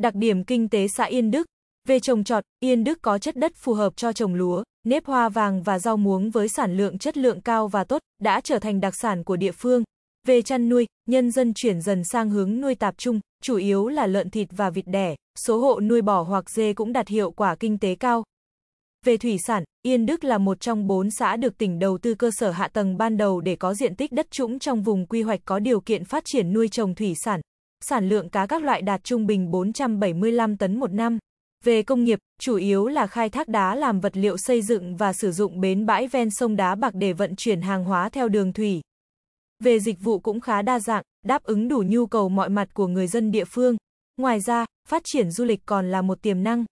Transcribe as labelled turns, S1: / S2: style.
S1: Đặc điểm kinh tế xã Yên Đức Về trồng trọt, Yên Đức có chất đất phù hợp cho trồng lúa, nếp hoa vàng và rau muống với sản lượng chất lượng cao và tốt, đã trở thành đặc sản của địa phương. Về chăn nuôi, nhân dân chuyển dần sang hướng nuôi tạp trung, chủ yếu là lợn thịt và vịt đẻ, số hộ nuôi bò hoặc dê cũng đạt hiệu quả kinh tế cao. Về thủy sản, Yên Đức là một trong bốn xã được tỉnh đầu tư cơ sở hạ tầng ban đầu để có diện tích đất trũng trong vùng quy hoạch có điều kiện phát triển nuôi trồng thủy sản, sản lượng cá các loại đạt trung bình 475 tấn một năm. Về công nghiệp, chủ yếu là khai thác đá làm vật liệu xây dựng và sử dụng bến bãi ven sông đá bạc để vận chuyển hàng hóa theo đường thủy. Về dịch vụ cũng khá đa dạng, đáp ứng đủ nhu cầu mọi mặt của người dân địa phương. Ngoài ra, phát triển du lịch còn là một tiềm năng.